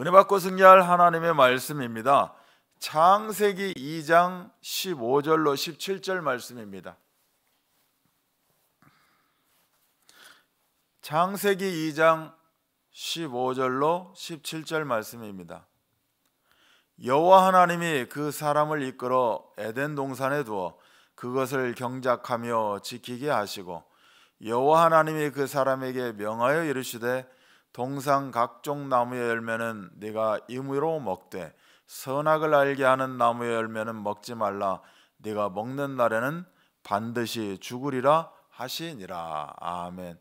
은혜 받고 승리할 하나님의 말씀입니다. 창세기 2장 15절로 17절 말씀입니다. 창세기 2장 15절로 17절 말씀입니다. 여호와 하나님이 그 사람을 이끌어 에덴 동산에 두어 그것을 경작하며 지키게 하시고 여호와 하나님이 그 사람에게 명하여 이르시되 동상 각종 나무의 열매는 네가 임의로 먹되 선악을 알게 하는 나무의 열매는 먹지 말라 네가 먹는 날에는 반드시 죽으리라 하시니라 아멘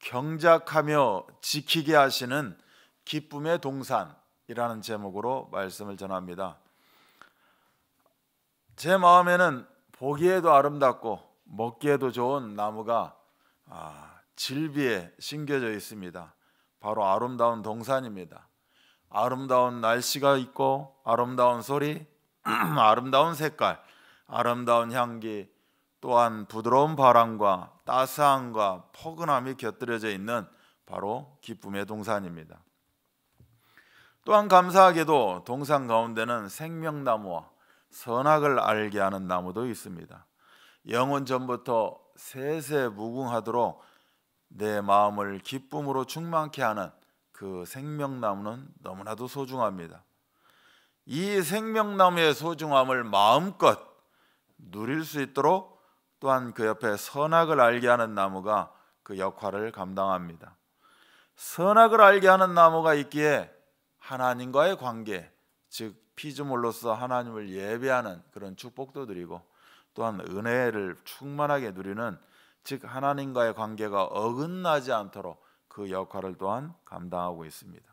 경작하며 지키게 하시는 기쁨의 동산이라는 제목으로 말씀을 전합니다 제 마음에는 보기에도 아름답고 먹기에도 좋은 나무가 아, 질비에 심겨져 있습니다 바로 아름다운 동산입니다. 아름다운 날씨가 있고 아름다운 소리, 아름다운 색깔, 아름다운 향기, 또한 부드러운 바람과 따스함과 포근함이 곁들여져 있는 바로 기쁨의 동산입니다. 또한 감사하게도 동산 가운데는 생명나무와 선악을 알게 하는 나무도 있습니다. 영원 전부터 세세무궁하도록 내 마음을 기쁨으로 충만케 하는 그 생명나무는 너무나도 소중합니다. 이 생명나무의 소중함을 마음껏 누릴 수 있도록 또한 그 옆에 선악을 알게 하는 나무가 그 역할을 감당합니다. 선악을 알게 하는 나무가 있기에 하나님과의 관계, 즉 피조물로서 하나님을 예배하는 그런 축복도 드리고 또한 은혜를 충만하게 누리는 즉 하나님과의 관계가 어긋나지 않도록 그 역할을 또한 감당하고 있습니다.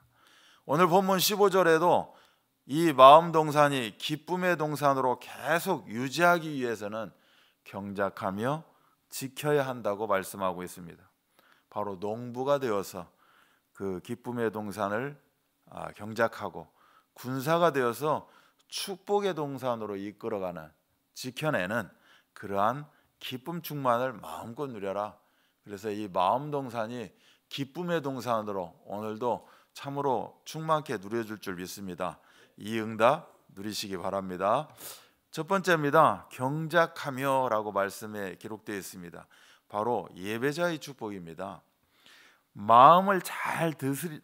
오늘 본문 15절에도 이 마음 동산이 기쁨의 동산으로 계속 유지하기 위해서는 경작하며 지켜야 한다고 말씀하고 있습니다. 바로 농부가 되어서 그 기쁨의 동산을 아, 경작하고 군사가 되어서 축복의 동산으로 이끌어가는 지켜내는 그러한 기쁨 충만을 마음껏 누려라. 그래서 이 마음 동산이 기쁨의 동산으로 오늘도 참으로 충만케 누려줄 줄 믿습니다. 이 응답 누리시기 바랍니다. 첫 번째입니다. 경작하며라고 말씀에 기록되어 있습니다. 바로 예배자의 축복입니다. 마음을 잘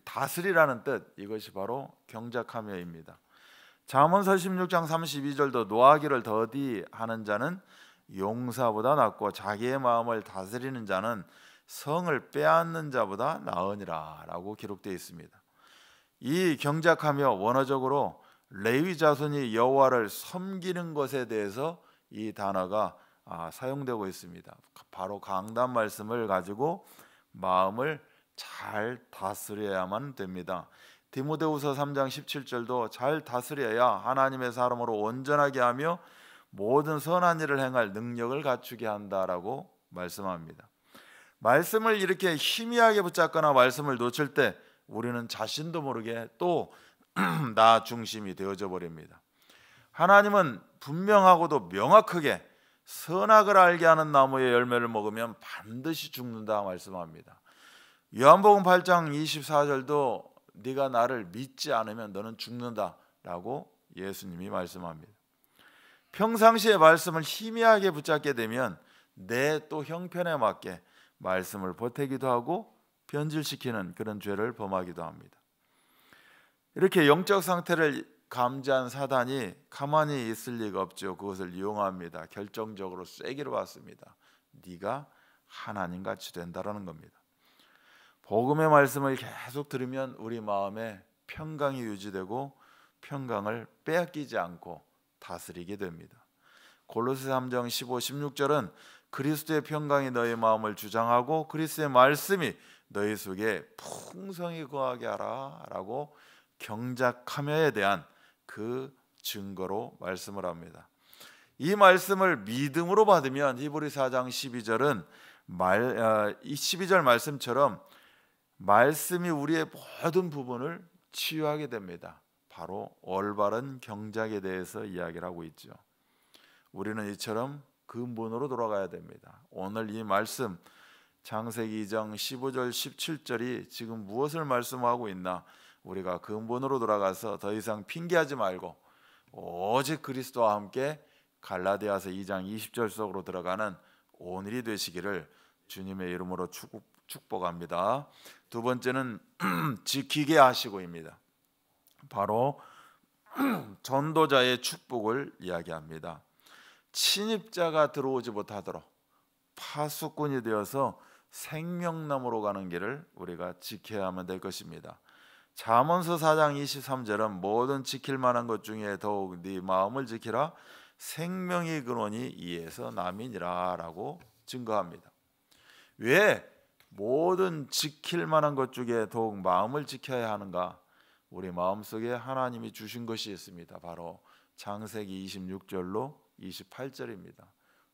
다스리라는 뜻 이것이 바로 경작하며입니다. 잠언서 16장 32절도 노하기를 더디 하는 자는 용사보다 낫고 자기의 마음을 다스리는 자는 성을 빼앗는 자보다 나으니라라고 기록되어 있습니다. 이 경작하며 원어적으로 레위 자손이 여호와를 섬기는 것에 대해서 이 단어가 아, 사용되고 있습니다. 바로 강단 말씀을 가지고 마음을 잘 다스려야만 됩니다. 디모데후서 3장 17절도 잘 다스려야 하나님의 사람으로 온전하게 하며 모든 선한 일을 행할 능력을 갖추게 한다라고 말씀합니다. 말씀을 이렇게 희미하게 붙잡거나 말씀을 놓칠 때 우리는 자신도 모르게 또 나 중심이 되어져 버립니다. 하나님은 분명하고도 명확하게 선악을 알게 하는 나무의 열매를 먹으면 반드시 죽는다 말씀합니다. 요한복음 8장 24절도 네가 나를 믿지 않으면 너는 죽는다라고 예수님이 말씀합니다. 평상시에 말씀을 희미하게 붙잡게 되면 내 또 형편에 맞게 말씀을 보태기도 하고 변질시키는 그런 죄를 범하기도 합니다. 이렇게 영적 상태를 감지한 사단이 가만히 있을 리가 없죠. 그것을 이용합니다. 결정적으로 쐐기로 왔습니다. 네가 하나님 같이 된다라는 겁니다. 복음의 말씀을 계속 들으면 우리 마음에 평강이 유지되고 평강을 빼앗기지 않고 다스리게 됩니다. 골로새 3장 15, 16절은 그리스도의 평강이 너희 마음을 주장하고 그리스도의 말씀이 너희 속에 풍성히 거하게 하라라고 경작하며에 대한 그 증거로 말씀을 합니다. 이 말씀을 믿음으로 받으면 히브리 4장 12절은 말 12절 어, 말씀처럼 말씀이 우리의 모든 부분을 치유하게 됩니다. 바로 올바른 경작에 대해서 이야기를 하고 있죠. 우리는 이처럼 근본으로 그 돌아가야 됩니다. 오늘 이 말씀 창세기 2장 15절 17절이 지금 무엇을 말씀하고 있나 우리가 근본으로 그 돌아가서 더 이상 핑계하지 말고 오직 그리스도와 함께 갈라디아서 2장 20절 속으로 들어가는 오늘이 되시기를 주님의 이름으로 축복합니다. 두 번째는 지키게 하시고입니다. 바로 전도자의 축복을 이야기합니다. 침입자가 들어오지 못하도록 파수꾼이 되어서 생명나무로 가는 길을 우리가 지켜야 하면 될 것입니다. 잠언서 4장 23절은 모든 지킬 만한 것 중에 더욱 네 마음을 지키라 생명의 근원이 이에서 남이니라라고 증거합니다. 왜 모든 지킬 만한 것 중에 더욱 마음을 지켜야 하는가? 우리 마음속에 하나님이 주신 것이 있습니다. 바로 창세기 26절로 28절입니다.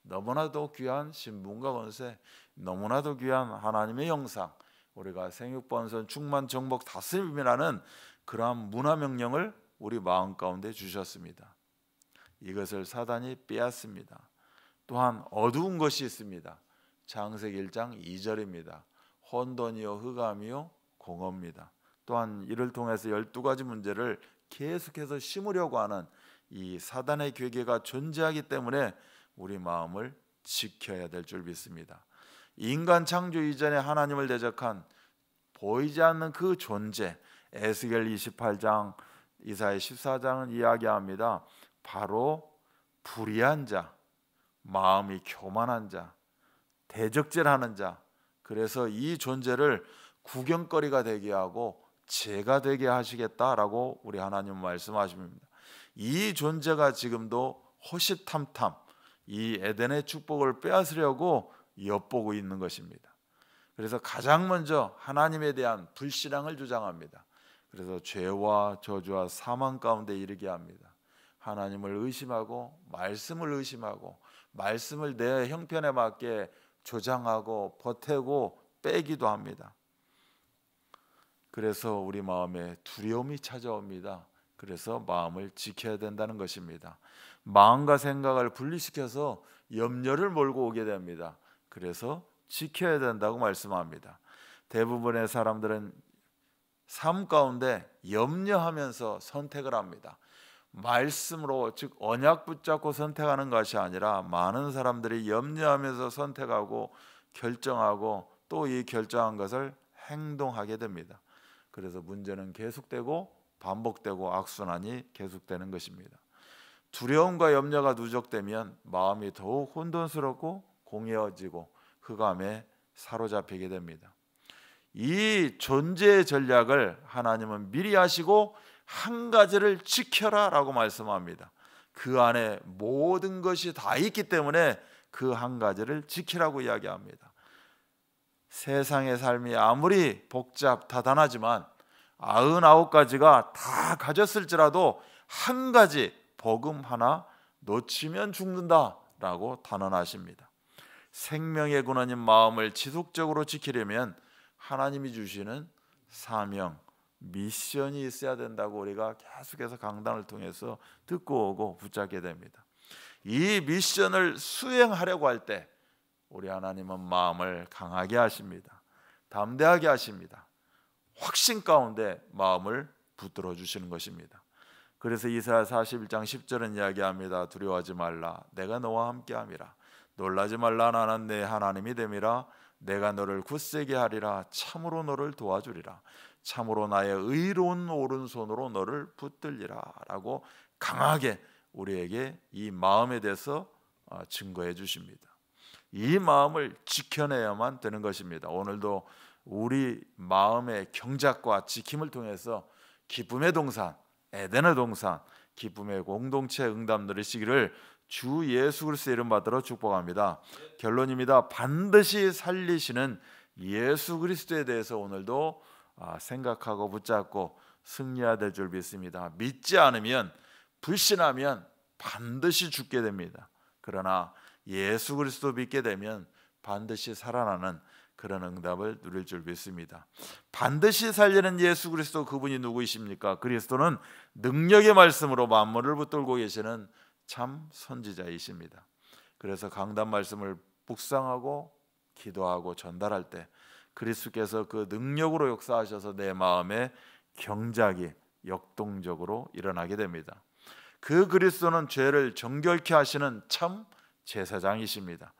너무나도 귀한 신분과 권세, 너무나도 귀한 하나님의 영상, 우리가 생육번선 충만 정복 다스림이라는 그러한 문화 명령을 우리 마음 가운데 주셨습니다. 이것을 사단이 빼앗습니다. 또한 어두운 것이 있습니다. 창세기 1장 2절입니다. 혼돈이요 흑암이요 공허입니다. 또한 이를 통해서 12가지 문제를 계속해서 심으려고 하는 이 사단의 괴계가 존재하기 때문에 우리 마음을 지켜야 될 줄 믿습니다. 인간 창조 이전에 하나님을 대적한 보이지 않는 그 존재 에스겔 28장 이사의 14장은 이야기합니다. 바로 불의한 자, 마음이 교만한 자, 대적질하는 자. 그래서 이 존재를 구경거리가 되게 하고 제가 되게 하시겠다라고 우리 하나님 말씀하십니다. 이 존재가 지금도 호시탐탐 이 에덴의 축복을 빼앗으려고 엿보고 있는 것입니다. 그래서 가장 먼저 하나님에 대한 불신앙을 주장합니다. 그래서 죄와 저주와 사망 가운데 이르게 합니다. 하나님을 의심하고 말씀을 의심하고 말씀을 내 형편에 맞게 조장하고 버태고 빼기도 합니다. 그래서 우리 마음에 두려움이 찾아옵니다. 그래서 마음을 지켜야 된다는 것입니다. 마음과 생각을 분리시켜서 염려를 몰고 오게 됩니다. 그래서 지켜야 된다고 말씀합니다. 대부분의 사람들은 삶 가운데 염려하면서 선택을 합니다. 말씀으로 즉 언약 붙잡고 선택하는 것이 아니라 많은 사람들이 염려하면서 선택하고 결정하고 또 이 결정한 것을 행동하게 됩니다. 그래서 문제는 계속되고 반복되고 악순환이 계속되는 것입니다. 두려움과 염려가 누적되면 마음이 더욱 혼돈스럽고 공해지고 흑암에 사로잡히게 됩니다. 이 존재의 전략을 하나님은 미리 하시고 한 가지를 지켜라라고 말씀합니다. 그 안에 모든 것이 다 있기 때문에 그 한 가지를 지키라고 이야기합니다. 세상의 삶이 아무리 복잡 다단하지만 아흔아홉 가지가 다 가졌을지라도 한 가지 복음 하나 놓치면 죽는다라고 단언하십니다. 생명의 군원인 마음을 지속적으로 지키려면 하나님이 주시는 사명, 미션이 있어야 된다고 우리가 계속해서 강단을 통해서 듣고 오고 붙잡게 됩니다. 이 미션을 수행하려고 할때 우리 하나님은 마음을 강하게 하십니다. 담대하게 하십니다. 확신 가운데 마음을 붙들어 주시는 것입니다. 그래서 이사야 41장 10절은 이야기합니다. 두려워하지 말라. 내가 너와 함께 함이라. 놀라지 말라. 나는 내 하나님이 됨이라. 내가 너를 굳세게 하리라. 참으로 너를 도와주리라. 참으로 나의 의로운 오른손으로 너를 붙들리라라고 강하게 우리에게 이 마음에 대해서 어, 증거해 주십니다. 이 마음을 지켜내야만 되는 것입니다. 오늘도 우리 마음의 경작과 지킴을 통해서 기쁨의 동산, 에덴의 동산, 기쁨의 공동체 응답 누리시기를 주 예수 그리스도 이름 받들어 축복합니다. 결론입니다. 반드시 살리시는 예수 그리스도에 대해서 오늘도 아, 생각하고 붙잡고 승리해야 될줄 믿습니다. 믿지 않으면 불신하면 반드시 죽게 됩니다. 그러나 예수 그리스도 믿게 되면 반드시 살아나는 그런 응답을 누릴 줄 믿습니다. 반드시 살리는 예수 그리스도 그분이 누구이십니까? 그리스도는 능력의 말씀으로 만물을 붙들고 계시는 참 선지자이십니다. 그래서 강단 말씀을 묵상하고 기도하고 전달할 때 그리스도께서 그 능력으로 역사하셔서 내 마음에 경작이 역동적으로 일어나게 됩니다. 그 그리스도는 죄를 정결케 하시는 참 제사장이십니다.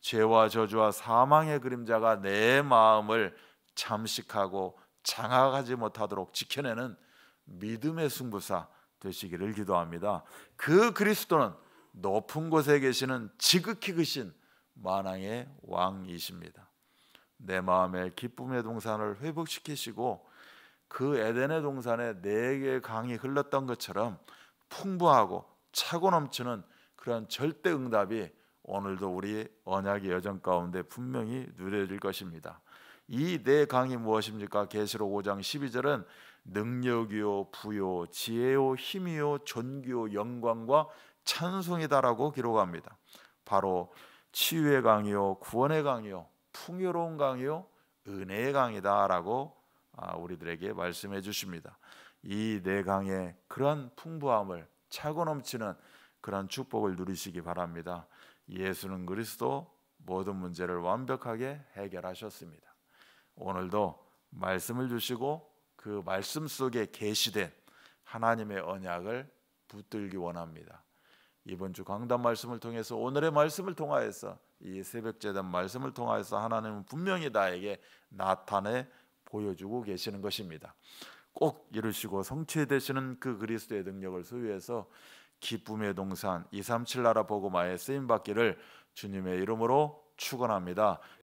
죄와 저주와 사망의 그림자가 내 마음을 잠식하고 장악하지 못하도록 지켜내는 믿음의 승부사 되시기를 기도합니다. 그 그리스도는 높은 곳에 계시는 지극히 크신 만왕의 왕이십니다. 내 마음의 기쁨의 동산을 회복시키시고 그 에덴의 동산에 네개 강이 흘렀던 것처럼 풍부하고 차고 넘치는 그런 절대 응답이 오늘도 우리 언약의 여정 가운데 분명히 누려질 것입니다. 이 네 강이 무엇입니까? 계시록 5장 12절은 능력이요 부요 지혜요 힘이요 존귀요 영광과 찬송이다라고 기록합니다. 바로 치유의 강이요 구원의 강이요 풍요로운 강이요 은혜의 강이다라고 아, 우리들에게 말씀해 주십니다. 이 네 강의 그런 풍부함을 차고 넘치는 그러한 축복을 누리시기 바랍니다. 예수는 그리스도 모든 문제를 완벽하게 해결하셨습니다. 오늘도 말씀을 주시고 그 말씀 속에 계시된 하나님의 언약을 붙들기 원합니다. 이번 주 강단 말씀을 통해서 오늘의 말씀을 통하여서 이 새벽 제단 말씀을 통하여서 하나님은 분명히 나에게 나타내 보여주고 계시는 것입니다. 꼭 이루시고 성취되시는 그 그리스도의 능력을 소유해서 기쁨의 동산 237 나라 보고마에 쓰임 받기를 주님의 이름으로 축원합니다.